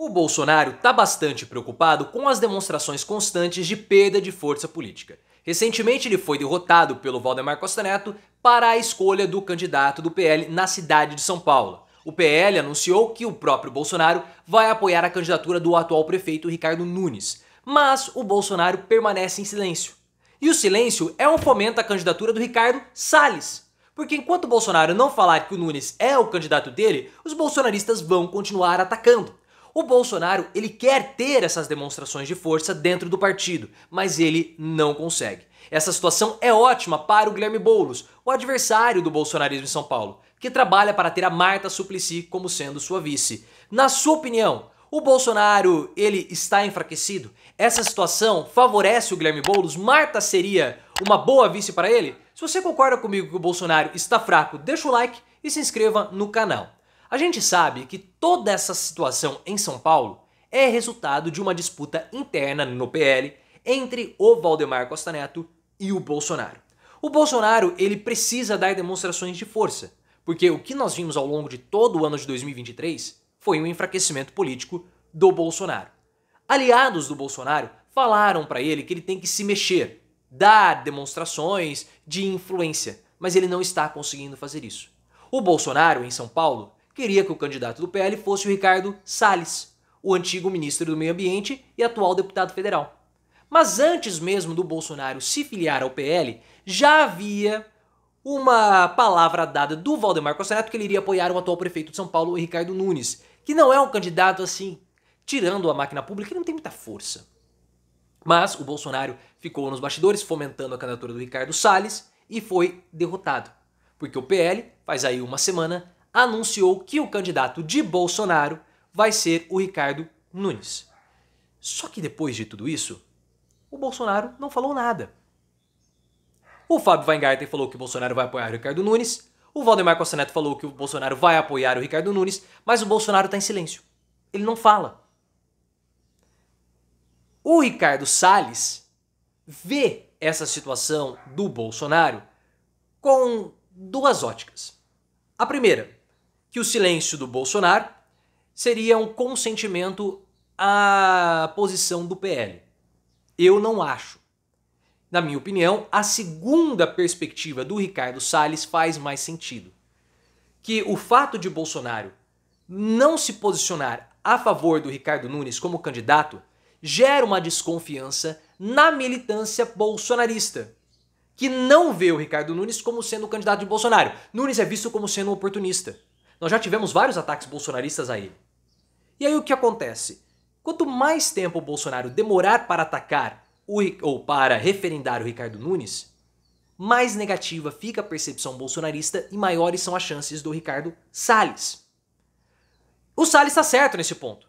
O Bolsonaro está bastante preocupado com as demonstrações constantes de perda de força política. Recentemente, ele foi derrotado pelo Valdemar Costa Neto para a escolha do candidato do PL na cidade de São Paulo. O PL anunciou que o próprio Bolsonaro vai apoiar a candidatura do atual prefeito Ricardo Nunes, mas o Bolsonaro permanece em silêncio. E o silêncio é um fomento à candidatura do Ricardo Salles, porque enquanto o Bolsonaro não falar que o Nunes é o candidato dele, os bolsonaristas vão continuar atacando. O Bolsonaro, ele quer ter essas demonstrações de força dentro do partido, mas ele não consegue. Essa situação é ótima para o Guilherme Boulos, o adversário do bolsonarismo em São Paulo, que trabalha para ter a Marta Suplicy como sendo sua vice. Na sua opinião, o Bolsonaro, ele está enfraquecido? Essa situação favorece o Guilherme Boulos? Marta seria uma boa vice para ele? Se você concorda comigo que o Bolsonaro está fraco, deixa o like e se inscreva no canal. A gente sabe que toda essa situação em São Paulo é resultado de uma disputa interna no PL entre o Valdemar Costa Neto e o Bolsonaro. O Bolsonaro ele precisa dar demonstrações de força, porque o que nós vimos ao longo de todo o ano de 2023 foi um enfraquecimento político do Bolsonaro. Aliados do Bolsonaro falaram para ele que ele tem que se mexer, dar demonstrações de influência, mas ele não está conseguindo fazer isso. O Bolsonaro em São Paulo queria que o candidato do PL fosse o Ricardo Salles, o antigo ministro do Meio Ambiente e atual deputado federal. Mas antes mesmo do Bolsonaro se filiar ao PL, já havia uma palavra dada do Valdemar Costa Neto que ele iria apoiar o atual prefeito de São Paulo, Ricardo Nunes, que não é um candidato assim, tirando a máquina pública, ele não tem muita força. Mas o Bolsonaro ficou nos bastidores fomentando a candidatura do Ricardo Salles e foi derrotado. Porque o PL faz aí uma semana anunciou que o candidato de Bolsonaro vai ser o Ricardo Nunes. Só que depois de tudo isso, o Bolsonaro não falou nada. O Fábio Weingarten falou que o Bolsonaro vai apoiar o Ricardo Nunes, o Valdemar Costa Neto falou que o Bolsonaro vai apoiar o Ricardo Nunes, mas o Bolsonaro está em silêncio. Ele não fala. O Ricardo Salles vê essa situação do Bolsonaro com duas óticas. A primeira, que o silêncio do Bolsonaro seria um consentimento à posição do PL. Eu não acho. Na minha opinião, a segunda perspectiva do Ricardo Salles faz mais sentido. Que o fato de Bolsonaro não se posicionar a favor do Ricardo Nunes como candidato gera uma desconfiança na militância bolsonarista, que não vê o Ricardo Nunes como sendo o candidato de Bolsonaro. Nunes é visto como sendo um oportunista. Nós já tivemos vários ataques bolsonaristas aí. E aí o que acontece? Quanto mais tempo o Bolsonaro demorar para atacar o, ou para referendar o Ricardo Nunes, mais negativa fica a percepção bolsonarista e maiores são as chances do Ricardo Salles. O Salles está certo nesse ponto.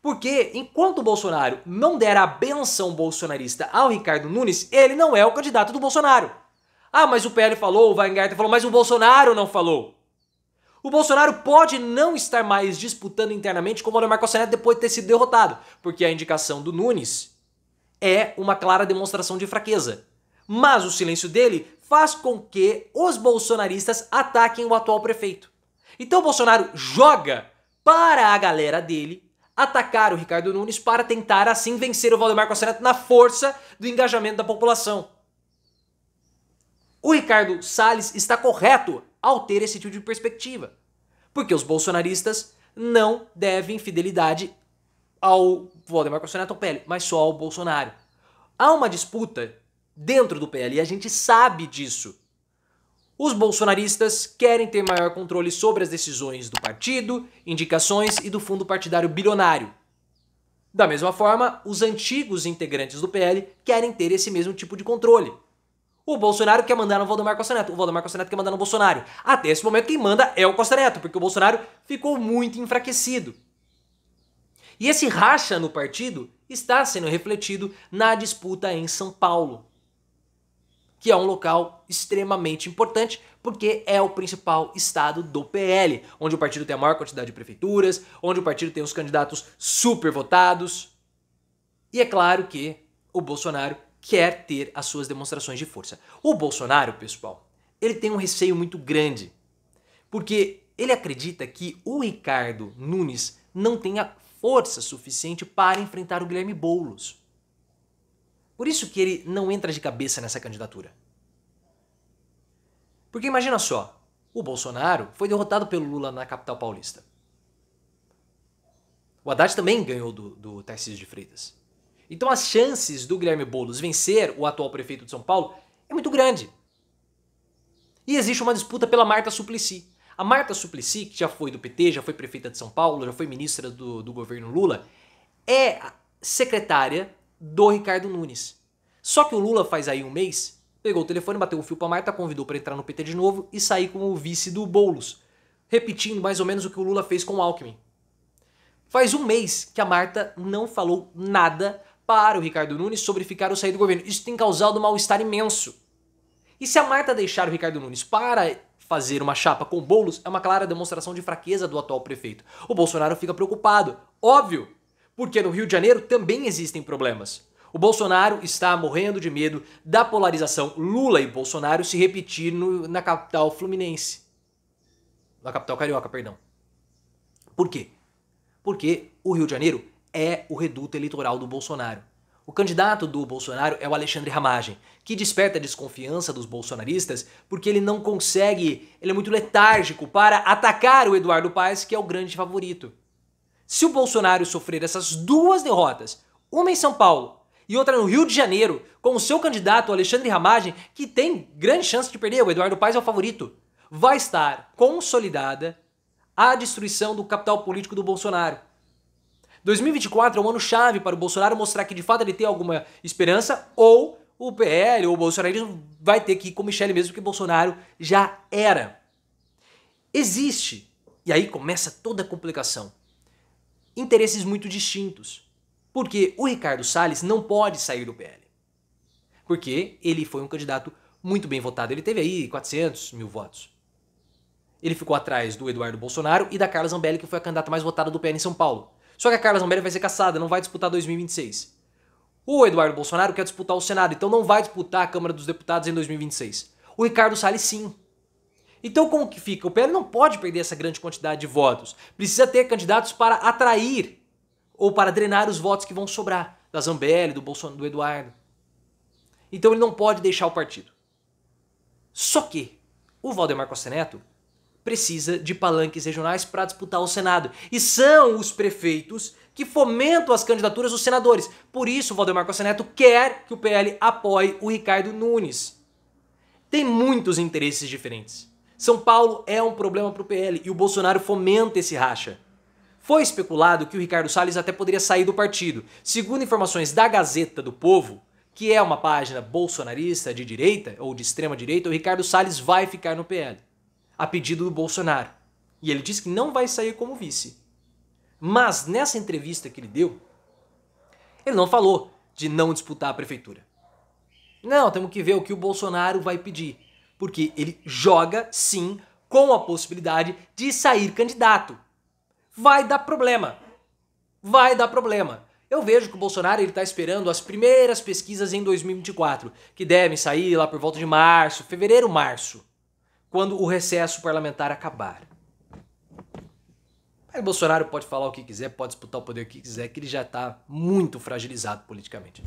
Porque enquanto o Bolsonaro não der a benção bolsonarista ao Ricardo Nunes, ele não é o candidato do Bolsonaro. Ah, mas o PL falou, o Weingarten falou, mas o Bolsonaro não falou. O Bolsonaro pode não estar mais disputando internamente com o Valdemar Costa Neto depois de ter sido derrotado, porque a indicação do Nunes é uma clara demonstração de fraqueza. Mas o silêncio dele faz com que os bolsonaristas ataquem o atual prefeito. Então o Bolsonaro joga para a galera dele atacar o Ricardo Nunes para tentar assim vencer o Valdemar Costa Neto na força do engajamento da população. O Ricardo Salles está correto ao ter esse tipo de perspectiva. Porque os bolsonaristas não devem fidelidade ao Valdemar Costa Pele, mas só ao Bolsonaro. Há uma disputa dentro do PL e a gente sabe disso. Os bolsonaristas querem ter maior controle sobre as decisões do partido, indicações e do fundo partidário bilionário. Da mesma forma, os antigos integrantes do PL querem ter esse mesmo tipo de controle. O Bolsonaro quer mandar no Valdemar Costa Neto, o Valdemar Costa Neto quer mandar no Bolsonaro. Até esse momento quem manda é o Costa Neto, porque o Bolsonaro ficou muito enfraquecido. E esse racha no partido está sendo refletido na disputa em São Paulo, que é um local extremamente importante porque é o principal estado do PL, onde o partido tem a maior quantidade de prefeituras, onde o partido tem os candidatos super votados. E é claro que o Bolsonaro quer ter as suas demonstrações de força. O Bolsonaro, pessoal, ele tem um receio muito grande, porque ele acredita que o Ricardo Nunes não tenha força suficiente para enfrentar o Guilherme Boulos. Por isso que ele não entra de cabeça nessa candidatura. Porque imagina só, o Bolsonaro foi derrotado pelo Lula na capital paulista. O Haddad também ganhou do, do Tarcísio de Freitas. Então as chances do Guilherme Boulos vencer o atual prefeito de São Paulo é muito grande. E existe uma disputa pela Marta Suplicy. A Marta Suplicy, que já foi do PT, já foi prefeita de São Paulo, já foi ministra do, do governo Lula, é secretária do Ricardo Nunes. Só que o Lula faz aí um mês, pegou o telefone, bateu o fio pra Marta, convidou para entrar no PT de novo e sair como o vice do Boulos, repetindo mais ou menos o que o Lula fez com o Alckmin. Faz um mês que a Marta não falou nada para o Ricardo Nunes sobre ficar ou sair do governo. Isso tem causado um mal-estar imenso. E se a Marta deixar o Ricardo Nunes para fazer uma chapa com bolos, é uma clara demonstração de fraqueza do atual prefeito. O Bolsonaro fica preocupado, óbvio, porque no Rio de Janeiro também existem problemas. O Bolsonaro está morrendo de medo da polarização Lula e Bolsonaro se repetir no, na capital fluminense. Na capital carioca, perdão. Por quê? Porque o Rio de Janeiro é o reduto eleitoral do Bolsonaro. O candidato do Bolsonaro é o Alexandre Ramagem, que desperta a desconfiança dos bolsonaristas porque ele não consegue, ele é muito letárgico para atacar o Eduardo Paes, que é o grande favorito. Se o Bolsonaro sofrer essas duas derrotas, uma em São Paulo e outra no Rio de Janeiro, com o seu candidato Alexandre Ramagem, que tem grande chance de perder, o Eduardo Paes é o favorito, vai estar consolidada a destruição do capital político do Bolsonaro. 2024 é um ano chave para o Bolsonaro mostrar que de fato ele tem alguma esperança ou o PL ou o bolsonarismo vai ter que ir com Michele mesmo, porque Bolsonaro já era. Existe, e aí começa toda a complicação, interesses muito distintos. Porque o Ricardo Salles não pode sair do PL. Porque ele foi um candidato muito bem votado. Ele teve aí 400 mil votos. Ele ficou atrás do Eduardo Bolsonaro e da Carla Zambelli, que foi a candidata mais votada do PL em São Paulo. Só que a Carla Zambelli vai ser caçada, não vai disputar 2026. O Eduardo Bolsonaro quer disputar o Senado, então não vai disputar a Câmara dos Deputados em 2026. O Ricardo Salles sim. Então como que fica? O PL não pode perder essa grande quantidade de votos. Precisa ter candidatos para atrair ou para drenar os votos que vão sobrar da Zambelli, do Bolsonaro, do Eduardo. Então ele não pode deixar o partido. Só que o Valdemar Costa Neto precisa de palanques regionais para disputar o Senado. E são os prefeitos que fomentam as candidaturas dos senadores. Por isso, o Valdemar Costa Neto quer que o PL apoie o Ricardo Nunes. Tem muitos interesses diferentes. São Paulo é um problema para o PL e o Bolsonaro fomenta esse racha. Foi especulado que o Ricardo Salles até poderia sair do partido. Segundo informações da Gazeta do Povo, que é uma página bolsonarista de direita ou de extrema direita, o Ricardo Salles vai ficar no PL a pedido do Bolsonaro. E ele disse que não vai sair como vice. Mas nessa entrevista que ele deu, ele não falou de não disputar a prefeitura. Não, temos que ver o que o Bolsonaro vai pedir. Porque ele joga, sim, com a possibilidade de sair candidato. Vai dar problema. Vai dar problema. Eu vejo que o Bolsonaro está esperando as primeiras pesquisas em 2024, que devem sair lá por volta de março, fevereiro, março quando o recesso parlamentar acabar. Aí Bolsonaro pode falar o que quiser, pode disputar o poder o que quiser, que ele já está muito fragilizado politicamente.